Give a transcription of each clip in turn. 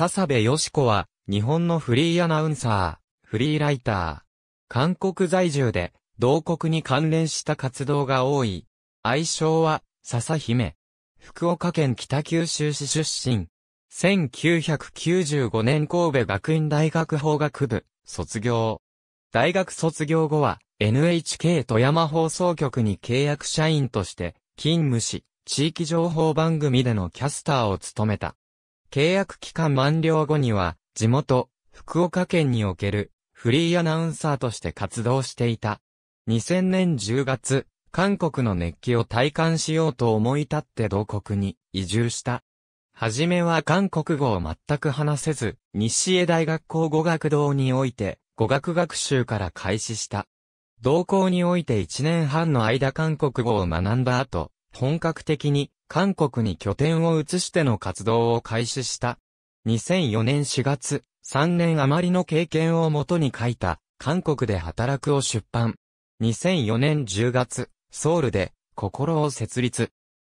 笹部よしこは、日本のフリーアナウンサー、フリーライター。韓国在住で、同国に関連した活動が多い。愛称は、笹姫。福岡県北九州市出身。1995年神戸学院大学法学部、卒業。大学卒業後は、NHK 富山放送局に契約社員として、勤務し、地域情報番組でのキャスターを務めた。契約期間満了後には、地元、福岡県における、フリーアナウンサーとして活動していた。2000年10月、韓国の熱気を体感しようと思い立って同国に移住した。はじめは韓国語を全く話せず、西江大学校語学堂において、語学学習から開始した。同校において1年半の間韓国語を学んだ後、本格的に韓国に拠点を移しての活動を開始した。2004年4月、3年余りの経験をもとに書いた、韓国で働くを出版。2004年10月、ソウルで、心を設立。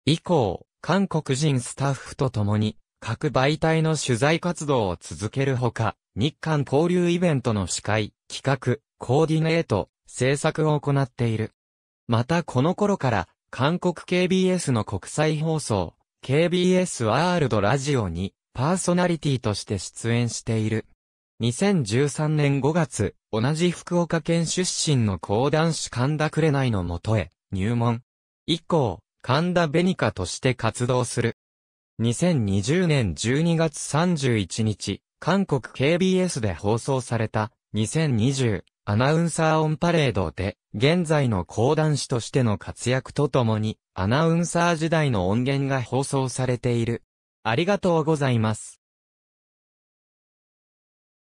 以降、韓国人スタッフと共に、各媒体の取材活動を続けるほか、日韓交流イベントの司会、企画、コーディネート、制作を行っている。またこの頃から、韓国 KBS の国際放送、KBS ワールドラジオにパーソナリティとして出演している。2013年5月、同じ福岡県出身の講談師神田いのもとへ入門。以降、神田ニカとして活動する。2020年12月31日、韓国 KBS で放送された2020アナウンサーオンパレードで、現在の講談師としての活躍とともに、アナウンサー時代の音源が放送されている。ありがとうございます。